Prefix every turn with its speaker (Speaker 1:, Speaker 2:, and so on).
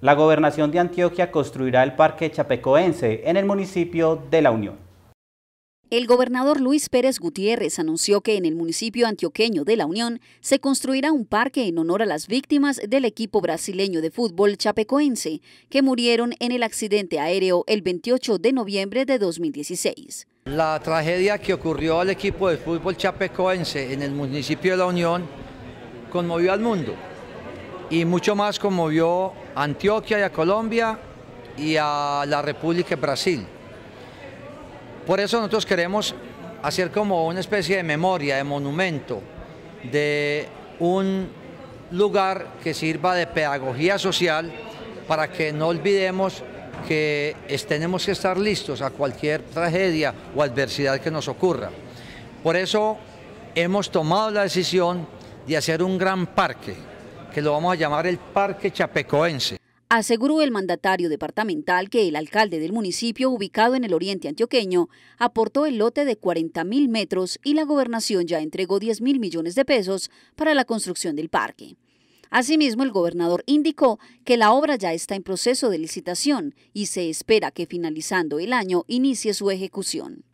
Speaker 1: La gobernación de Antioquia construirá el Parque Chapecoense en el municipio de La Unión. El gobernador Luis Pérez Gutiérrez anunció que en el municipio antioqueño de La Unión se construirá un parque en honor a las víctimas del equipo brasileño de fútbol chapecoense que murieron en el accidente aéreo el 28 de noviembre de 2016.
Speaker 2: La tragedia que ocurrió al equipo de fútbol chapecoense en el municipio de La Unión conmovió al mundo y mucho más conmovió a Antioquia y a Colombia y a la República de Brasil. Por eso nosotros queremos hacer como una especie de memoria, de monumento, de un lugar que sirva de pedagogía social para que no olvidemos que tenemos que estar listos a cualquier tragedia o adversidad que nos ocurra. Por eso hemos tomado la decisión de hacer un gran parque, que lo vamos a llamar el Parque Chapecoense.
Speaker 1: Aseguró el mandatario departamental que el alcalde del municipio ubicado en el oriente antioqueño aportó el lote de 40 mil metros y la gobernación ya entregó 10 mil millones de pesos para la construcción del parque. Asimismo, el gobernador indicó que la obra ya está en proceso de licitación y se espera que finalizando el año inicie su ejecución.